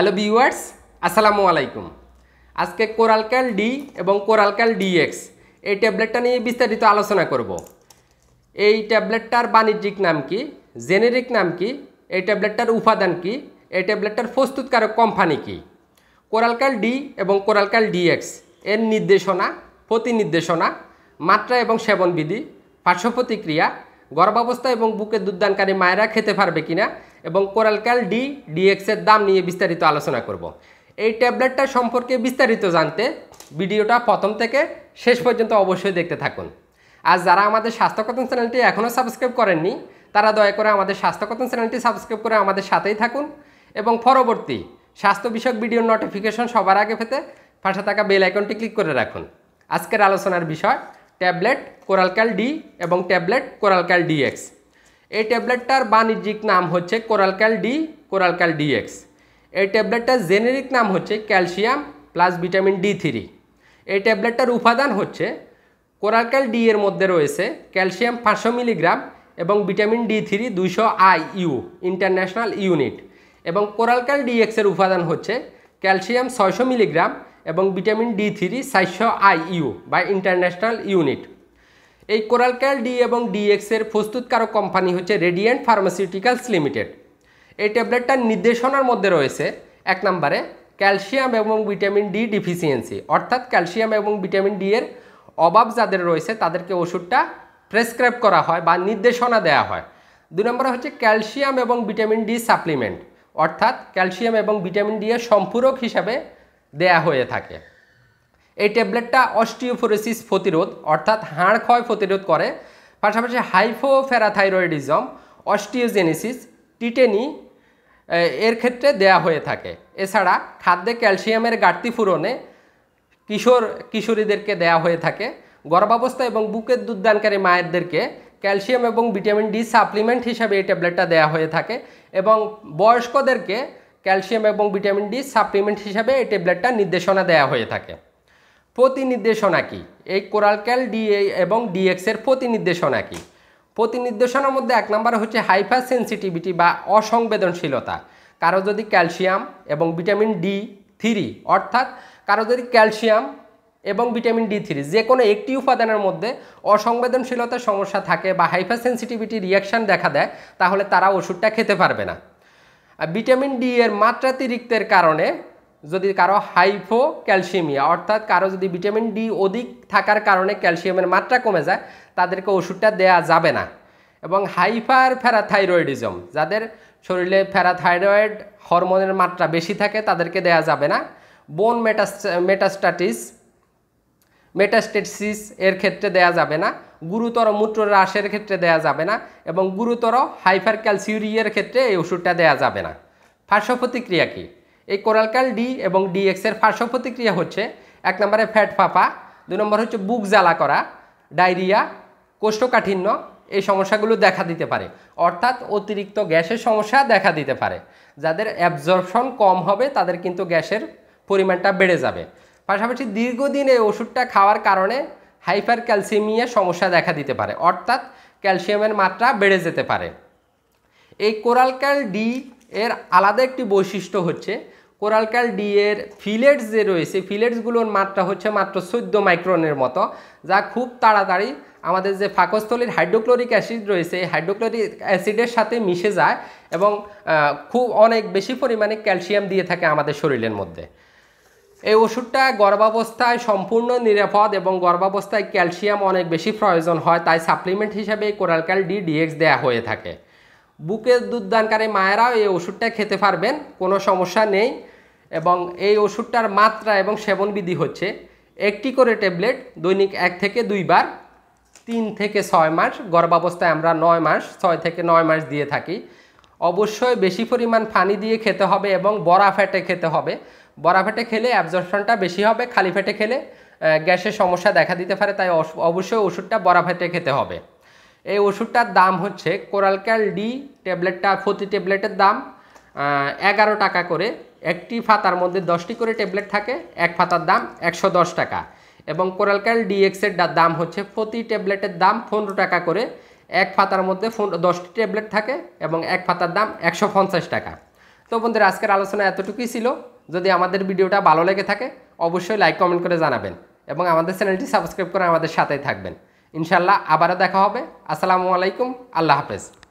Hello viewers আসসালামু আলাইকুম আজকে কোরালকাল ডি এবং কোরালকাল ডিএক্স এই ট্যাবলেটটা নিয়ে বিস্তারিত আলোচনা করব এই ট্যাবলেটটার বাণিজ্যিক নাম কি জেনেরিক নাম কি এই ট্যাবলেটটার উপাদান কি এই ট্যাবলেটটার প্রস্তুতকারক কোম্পানি কি কোরালকাল ডি এবং কোরালকাল ডিএক্স এর নির্দেশনা প্রতিনির্দেশনা মাত্রা এবং সেবনবিধি পার্শ্ব প্রতিক্রিয়া গর্ভাবস্থা এবং বুকে দুধদানকারী মায়েরা খেতে পারবে কিনা এবং কোরালক্যাল ডি ডিএক্সের দাম নিয়ে বিস্তারিত আলোচনা করব। এই ট্যাবলেটটা সম্পর্কে বিস্তারিত জানতে ভিডিওটা প্রথম থেকে শেষ পর্যন্ত অবশ্যই দেখতে থাকুন আর যারা আমাদের স্বাস্থ্যকথন চ্যানেলটি এখনও সাবস্ক্রাইব করেননি তারা দয়া করে আমাদের স্বাস্থ্যকথন চ্যানেলটি সাবস্ক্রাইব করে আমাদের সাথেই থাকুন এবং পরবর্তী স্বাস্থ্য বিষয়ক ভিডিওর নোটিফিকেশন সবার আগে পেতে পাশে থাকা বেল আইকনটি ক্লিক করে রাখুন আজকের আলোচনার বিষয় ট্যাবলেট কোরালক্যাল ডি এবং ট্যাবলেট কোরালক্যাল ডিএক্স এই ট্যাবলেটটার বাণিজ্যিক নাম হচ্ছে কোরালক্যাল ডি কোরালক্যাল ডিএক্স এই ট্যাবলেটটার জেনেরিক নাম হচ্ছে calcium plus vitamin D three এই ট্যাবলেটটার উপাদান হচ্ছে কোরালক্যাল ডি এর মধ্যে রয়েছে ক্যালসিয়াম পাঁচশো মিলিগ্রাম এবং ভিটামিন ডি থ্রি দুইশো আই ইউ ইন্টারন্যাশনাল ইউনিট এবং কোরালক্যাল ডিএক্সের উপাদান হচ্ছে ক্যালসিয়াম ছয়শো মিলিগ্রাম এবং ভিটামিন ডি থ্রি সাতশো আই ইউ বা ইন্টারন্যাশনাল ইউনিট এই কোরালক্যাল ডি এবং ডিএক্সের এর প্রস্তুতকারক কোম্পানি হচ্ছে রেডিয়েন্ট ফার্মাসিউটিক্যালস লিমিটেড এই ট্যাবলেটটার নির্দেশনার মধ্যে রয়েছে এক নম্বরে ক্যালসিয়াম এবং ভিটামিন ডি ডিফিসিয়েন্সি অর্থাৎ ক্যালসিয়াম এবং ভিটামিন ডি এর অভাব যাদের রয়েছে তাদেরকে ওষুধটা প্রেসক্রাইব করা হয় বা নির্দেশনা দেওয়া হয় দুই নম্বরে হচ্ছে ক্যালসিয়াম এবং ভিটামিন ডি সাপ্লিমেন্ট অর্থাৎ ক্যালসিয়াম এবং ভিটামিন ডি এর সম্পূরক হিসাবে দেয়া হয়ে থাকে এই ট্যাবলেটটা অস্টিওফোরেসিস প্রতিরোধ অর্থাৎ হাড় ক্ষয় প্রতিরোধ করে পাশাপাশি হাইফোফেরাথাইরয়েডিজম অস্টিওজেনেসিস টিটেনি এর ক্ষেত্রে দেয়া হয়ে থাকে এছাড়া খাদ্যে ক্যালসিয়ামের ঘাটতি পূরণে কিশোর কিশোরীদেরকে দেয়া হয়ে থাকে গর্ভাবস্থা এবং বুকের দুধদানকারী মায়েরদেরকে ক্যালসিয়াম এবং ভিটামিন ডি সাপ্লিমেন্ট হিসাবে এই ট্যাবলেটটা দেয়া হয়ে থাকে এবং বয়স্কদেরকে ক্যালসিয়াম এবং ভিটামিন ডি সাপ্লিমেন্ট হিসাবে এই ট্যাবলেটটা নির্দেশনা দেয়া হয়ে থাকে প্রতিনির্দেশনা কি এই ক্যাল ডি এবং ডিএক্সের প্রতিনির্দেশনা কি প্রতিনির্দেশনার মধ্যে এক নম্বর হচ্ছে হাইফার সেন্সিটিভিটি বা অসংবেদনশীলতা কারো যদি ক্যালসিয়াম এবং ভিটামিন ডি থ্রি অর্থাৎ কারো যদি ক্যালসিয়াম এবং ভিটামিন ডি থ্রি যে কোনো একটি উপাদানের মধ্যে অসংবেদনশীলতার সমস্যা থাকে বা হাইফার সেন্সিটিভিটি রিয়াকশান দেখা দেয় তাহলে তারা ওষুধটা খেতে পারবে না ভিটামিন ডি এর মাত্রাতিরিক্তের কারণে যদি কারো হাইফো ক্যালসিয়ামিয়া অর্থাৎ কারো যদি ভিটামিন ডি অধিক থাকার কারণে ক্যালসিয়ামের মাত্রা কমে যায় তাদেরকে ওষুধটা দেয়া যাবে না এবং হাইফার প্যারাথাইরয়েডিজম যাদের শরীরে প্যারাথাইরয়েড হরমোনের মাত্রা বেশি থাকে তাদেরকে দেয়া যাবে না বোন মেটাস মেটাস্টাটিস মেটাস্টেটিস এর ক্ষেত্রে দেয়া যাবে না গুরুতর মূত্র হ্রাসের ক্ষেত্রে দেয়া যাবে না এবং গুরুতর হাইফার ক্যালসিউরিয়ার ক্ষেত্রে এই ওষুধটা দেয়া যাবে না পার্শ্ব প্রতিক্রিয়া কী এই কোরালকাল ডি এবং ডিএক্সের পার্শ্ব প্রতিক্রিয়া হচ্ছে এক নম্বরে ফ্যাট ফাঁপা দুই নম্বর হচ্ছে বুক জ্বালা করা ডায়রিয়া কোষ্ঠকাঠিন্য এই সমস্যাগুলো দেখা দিতে পারে অর্থাৎ অতিরিক্ত গ্যাসের সমস্যা দেখা দিতে পারে যাদের অ্যাবজর্পশন কম হবে তাদের কিন্তু গ্যাসের পরিমাণটা বেড়ে যাবে পাশাপাশি দীর্ঘদিন এই ওষুধটা খাওয়ার কারণে হাইপার ক্যালসিয়ামিয়া সমস্যা দেখা দিতে পারে অর্থাৎ ক্যালসিয়ামের মাত্রা বেড়ে যেতে পারে এই কোরালকাল ডি এর আলাদা একটি বৈশিষ্ট্য হচ্ছে কোরালকাল ডি এর ফিলেটস যে রয়েছে ফিলেটসগুলোর মাত্রা হচ্ছে মাত্র চোদ্দো মাইক্রনের মতো যা খুব তাড়াতাড়ি আমাদের যে ফাঁকস্থলীর হাইড্রোক্লোরিক অ্যাসিড রয়েছে এই হাইড্রোক্লোরিক অ্যাসিডের সাথে মিশে যায় এবং খুব অনেক বেশি পরিমাণে ক্যালসিয়াম দিয়ে থাকে আমাদের শরীরের মধ্যে এই ওষুধটা গর্ভাবস্থায় সম্পূর্ণ নিরাপদ এবং গর্ভাবস্থায় ক্যালসিয়াম অনেক বেশি প্রয়োজন হয় তাই সাপ্লিমেন্ট হিসাবে কোরালকাল ডি ডিএক্স দেওয়া হয়ে থাকে বুকের দুধদানকারী মায়েরাও এই ওষুধটা খেতে পারবেন কোনো সমস্যা নেই এবং এই ওষুধটার মাত্রা এবং সেবনবিধি হচ্ছে একটি করে ট্যাবলেট দৈনিক এক থেকে দুইবার তিন থেকে ছয় মাস গর্ভাবস্থায় আমরা নয় মাস ছয় থেকে নয় মাস দিয়ে থাকি অবশ্যই বেশি পরিমাণ পানি দিয়ে খেতে হবে এবং বড়া ফ্যাটে খেতে হবে বড়া ফ্যাটে খেলে অ্যাবজর্পশনটা বেশি হবে খালি ফ্যাটে খেলে গ্যাসের সমস্যা দেখা দিতে পারে তাই অবশ্যই ওষুধটা বড়া ফ্যাটে খেতে হবে এই ওষুধটার দাম হচ্ছে কোরালক্যাল ডি ট্যাবলেটটা প্রতি ট্যাবলেটের দাম এগারো টাকা করে একটি ফাতার মধ্যে দশটি করে ট্যাবলেট থাকে এক ফাতার দাম একশো দশ টাকা এবং কোরালক্যাল ডিএক্সের দাম হচ্ছে প্রতি ট্যাবলেটের দাম পনেরো টাকা করে এক ফাতার মধ্যে দশটি ট্যাবলেট থাকে এবং এক ফাতার দাম একশো পঞ্চাশ টাকা তো বন্ধুরা আজকের আলোচনা এতটুকুই ছিল যদি আমাদের ভিডিওটা ভালো লেগে থাকে অবশ্যই লাইক কমেন্ট করে জানাবেন এবং আমাদের চ্যানেলটি সাবস্ক্রাইব করে আমাদের সাথেই থাকবেন ইনশাল্লাহ আবারও দেখা হবে আসসালামু আলাইকুম আল্লাহ হাফেজ